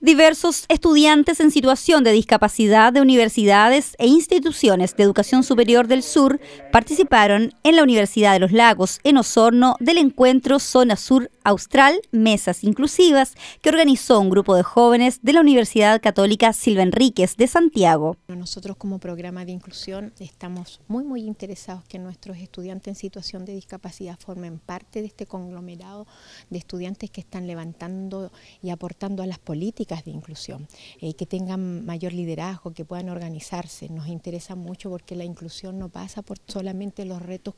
Diversos estudiantes en situación de discapacidad de universidades e instituciones de educación superior del sur participaron en la Universidad de los Lagos, en Osorno, del encuentro Zona Sur Austral Mesas Inclusivas, que organizó un grupo de jóvenes de la Universidad Católica Silva Enríquez de Santiago. Nosotros como programa de inclusión estamos muy muy interesados que nuestros estudiantes en situación de discapacidad formen parte de este conglomerado de estudiantes que están levantando y aportando a las políticas de inclusión, eh, que tengan mayor liderazgo, que puedan organizarse. Nos interesa mucho porque la inclusión no pasa por solamente los retos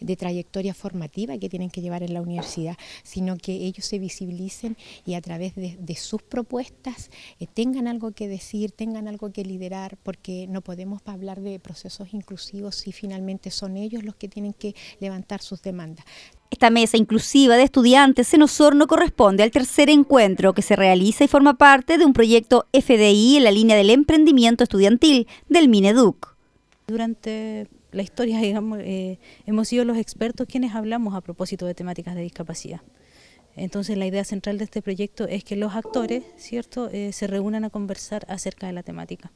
de trayectoria formativa que tienen que llevar en la universidad, sino que ellos se visibilicen y a través de, sus propuestas eh, tengan algo que decir, tengan algo que liderar, porque no podemos hablar de procesos inclusivos si finalmente son ellos los que tienen que levantar sus demandas. Esta mesa inclusiva de estudiantes en Osorno corresponde al tercer encuentro que se realiza y forma parte de un proyecto FDI en la línea del emprendimiento estudiantil del Mineduc. Durante la historia, digamos, eh, hemos sido los expertos quienes hablamos a propósito de temáticas de discapacidad. Entonces la idea central de este proyecto es que los actores, ¿cierto?, eh, se reúnan a conversar acerca de la temática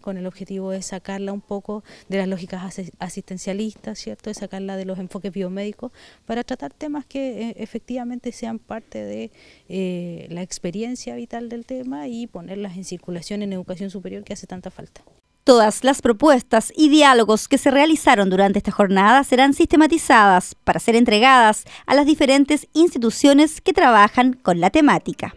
con el objetivo de sacarla un poco de las lógicas asistencialistas, ¿cierto? de sacarla de los enfoques biomédicos, para tratar temas que eh, efectivamente sean parte de eh, la experiencia vital del tema y ponerlas en circulación en educación superior que hace tanta falta. Todas las propuestas y diálogos que se realizaron durante esta jornada serán sistematizadas para ser entregadas a las diferentes instituciones que trabajan con la temática.